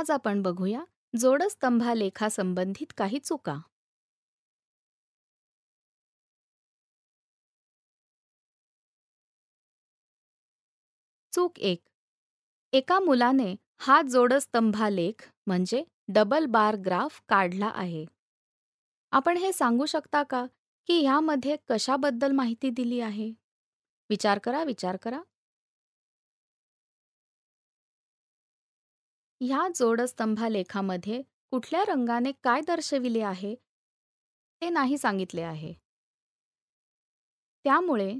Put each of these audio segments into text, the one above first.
आज आपण बघूया जोडस्तंभा संबंधित काही चुका चूक एक एका मुलाने हा जोडस्तंभालेख लेख म्हणजे डबल बार ग्राफ काढला आहे आपण हे सांगू शकता का की ह्यामध्ये कशाबद्दल माहिती दिली आहे विचार करा विचार करा ह्या जोडस्तंभालेखामध्ये कुठल्या रंगाने काय दर्शविले आहे ते नाही सांगितले आहे त्यामुळे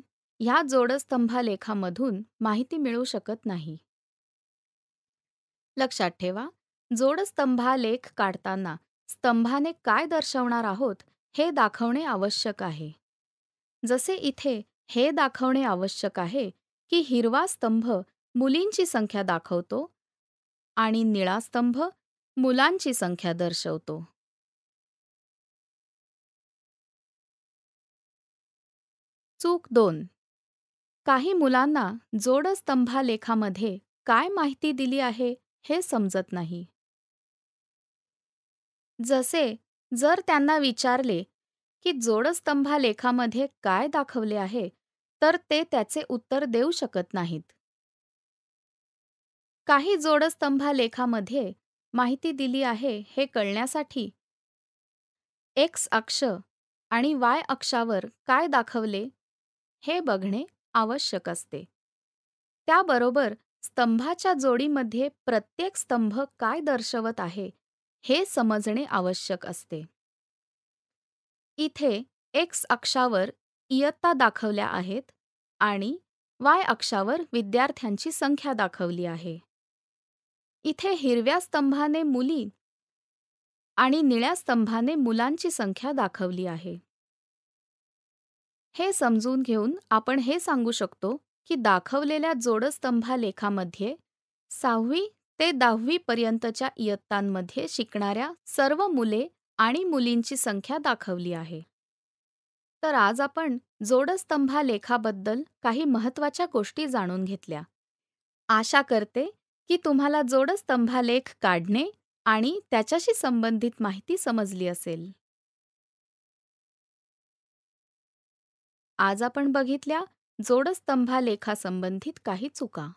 ह्या जोडस्तंभालेखामधून माहिती मिळू शकत नाही लक्षात ठेवा जोडस्तंभालेख काढताना स्तंभाने काय दर्शवणार आहोत हे दाखवणे आवश्यक आहे जसे इथे हे दाखवणे आवश्यक आहे की हिरवा स्तंभ मुलींची संख्या दाखवतो आणि निळा स्तंभ मुलांची संख्या दर्शवतो चूक दोन काही मुलांना जोडस्तंभालेखामध्ये काय माहिती दिली आहे हे समजत नाही जसे जर त्यांना विचारले की जोडस्तंभालेखामध्ये काय दाखवले आहे तर ते त्याचे उत्तर देऊ शकत नाहीत काही जोडस्तंभालेखामध्ये माहिती दिली आहे हे कळण्यासाठी एक्स अक्ष आणि वाय अक्षावर काय दाखवले हे बघणे आवश्यक असते त्याबरोबर स्तंभाच्या जोडीमध्ये प्रत्येक स्तंभ काय दर्शवत आहे हे समजणे आवश्यक असते इथे एक्स अक्षावर इयत्ता दाखवल्या आहेत आणि वाय अक्षावर विद्यार्थ्यांची संख्या दाखवली आहे इथे हिरव्या स्तंभाने मुली आणि निळ्या स्तंभाने मुलांची संख्या दाखवली आहे हे समजून घेऊन आपण हे सांगू शकतो की दाखवलेल्या जोडस्तंभालेखामध्ये लेखामध्ये सहावी ते दहावी पर्यंतच्या इयत्तांमध्ये शिकणाऱ्या सर्व मुले आणि मुलींची संख्या दाखवली आहे तर आज आपण जोडस्तंभालेखाबद्दल लेखाबद्दल काही महत्त्वाच्या गोष्टी जाणून घेतल्या आशा करते की तुम्हाला जोडस्तंभालेख काढणे आणि त्याच्याशी संबंधित माहिती समजली असेल आज आपण बघितल्या जोडस्तंभालेखासंबंधित काही चुका